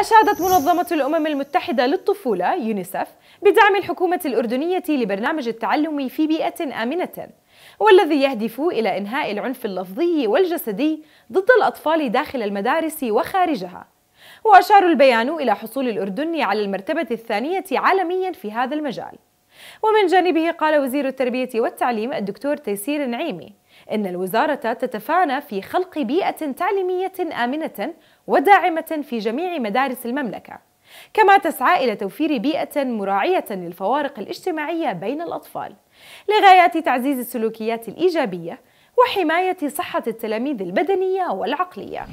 أشادت منظمة الأمم المتحدة للطفولة يونيسف بدعم الحكومة الأردنية لبرنامج التعلم في بيئة آمنة والذي يهدف إلى إنهاء العنف اللفظي والجسدي ضد الأطفال داخل المدارس وخارجها وأشار البيان إلى حصول الأردن على المرتبة الثانية عالميا في هذا المجال ومن جانبه قال وزير التربية والتعليم الدكتور تيسير نعيمي إن الوزارة تتفانى في خلق بيئة تعليمية آمنة وداعمة في جميع مدارس المملكة كما تسعى إلى توفير بيئة مراعية للفوارق الاجتماعية بين الأطفال لغاية تعزيز السلوكيات الإيجابية وحماية صحة التلاميذ البدنية والعقلية